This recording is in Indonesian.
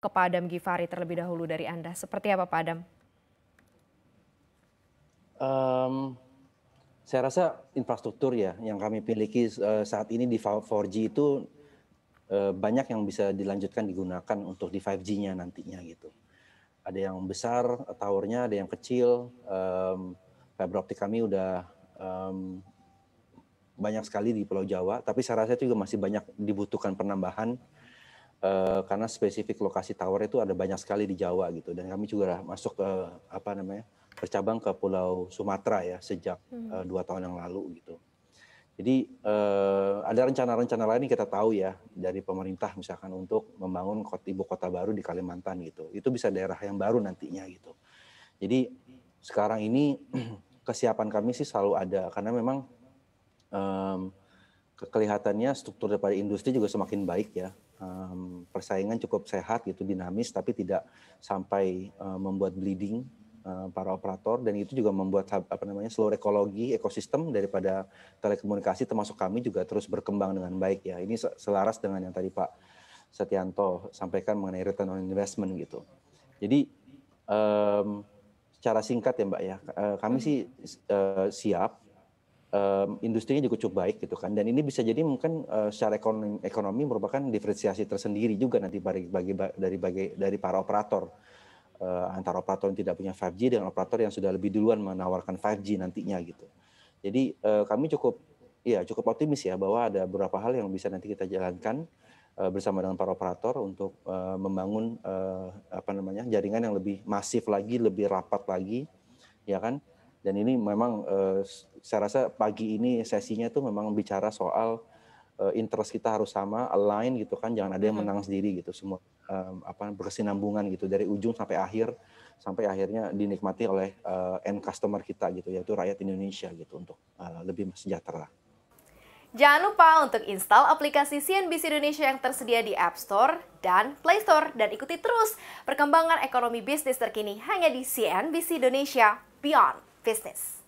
ke Pak Adam Givari terlebih dahulu dari Anda. Seperti apa Pak Adam? Um, saya rasa infrastruktur ya yang kami miliki eh, saat ini di 4G itu eh, banyak yang bisa dilanjutkan digunakan untuk di 5G-nya nantinya gitu. Ada yang besar eh, towernya, ada yang kecil. Um, fiber optik kami udah um, banyak sekali di Pulau Jawa, tapi saya rasa itu juga masih banyak dibutuhkan penambahan Eh, karena spesifik lokasi tower itu ada banyak sekali di Jawa gitu dan kami juga masuk ke apa namanya bercabang ke Pulau Sumatera ya sejak hmm. uh, dua tahun yang lalu gitu. Jadi uh, ada rencana-rencana lain yang kita tahu ya dari pemerintah misalkan untuk membangun kota, ibu kota baru di Kalimantan gitu. Itu bisa daerah yang baru nantinya gitu. Jadi sekarang ini kesiapan kami sih selalu ada karena memang um, kelihatannya struktur daripada industri juga semakin baik ya. Um, persaingan cukup sehat gitu, dinamis, tapi tidak sampai uh, membuat bleeding uh, para operator dan itu juga membuat apa namanya seluruh ekologi ekosistem daripada telekomunikasi termasuk kami juga terus berkembang dengan baik ya. Ini selaras dengan yang tadi Pak Setianto sampaikan mengenai return on investment gitu. Jadi um, secara singkat ya Mbak ya, eh, kami sih uh, siap um, industrinya juga cukup baik gitu kan dan ini bisa jadi mungkin uh, secara ekonomi, ekonomi merupakan diferensiasi tersendiri juga nanti bagi, bagi dari bagi dari para operator uh, antara operator yang tidak punya 5G dengan operator yang sudah lebih duluan menawarkan 5G nantinya gitu jadi uh, kami cukup ya cukup optimis ya bahwa ada beberapa hal yang bisa nanti kita jalankan bersama dengan para operator untuk membangun apa namanya jaringan yang lebih masif lagi lebih rapat lagi ya kan dan ini memang eh, saya rasa pagi ini sesinya tuh memang bicara soal eh, interest kita harus sama, align gitu kan, jangan ada yang menang sendiri gitu semua eh, apa bersinambungan gitu dari ujung sampai akhir sampai akhirnya dinikmati oleh eh, end customer kita gitu yaitu rakyat Indonesia gitu untuk eh, lebih sejahtera. Jangan lupa untuk install aplikasi CNBC Indonesia yang tersedia di App Store dan Play Store dan ikuti terus perkembangan ekonomi bisnis terkini hanya di CNBC Indonesia. beyond business.